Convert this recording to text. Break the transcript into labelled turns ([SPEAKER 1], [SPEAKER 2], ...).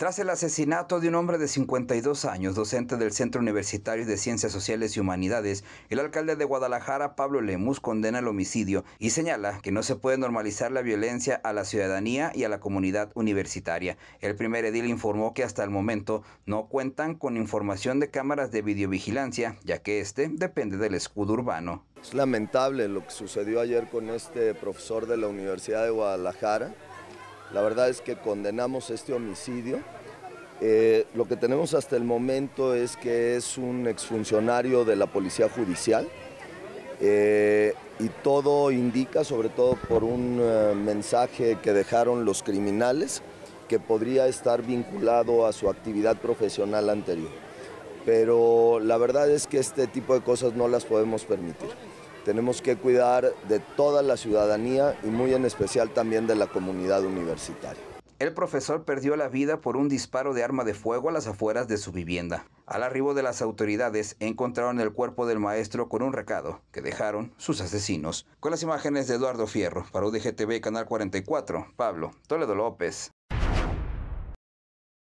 [SPEAKER 1] Tras el asesinato de un hombre de 52 años, docente del Centro Universitario de Ciencias Sociales y Humanidades, el alcalde de Guadalajara, Pablo Lemus, condena el homicidio y señala que no se puede normalizar la violencia a la ciudadanía y a la comunidad universitaria. El primer edil informó que hasta el momento no cuentan con información de cámaras de videovigilancia,
[SPEAKER 2] ya que este depende del escudo urbano. Es lamentable lo que sucedió ayer con este profesor de la Universidad de Guadalajara la verdad es que condenamos este homicidio. Eh, lo que tenemos hasta el momento es que es un exfuncionario de la Policía Judicial eh, y todo indica, sobre todo por un eh, mensaje que dejaron los criminales, que podría estar vinculado a su actividad profesional anterior. Pero la verdad es que este tipo de cosas no las podemos permitir tenemos que cuidar de toda la ciudadanía y muy en especial también de la comunidad universitaria.
[SPEAKER 1] El profesor perdió la vida por un disparo de arma de fuego a las afueras de su vivienda. Al arribo de las autoridades encontraron el cuerpo del maestro con un recado que dejaron sus asesinos. Con las imágenes de Eduardo Fierro, para UDGTV Canal 44, Pablo Toledo López.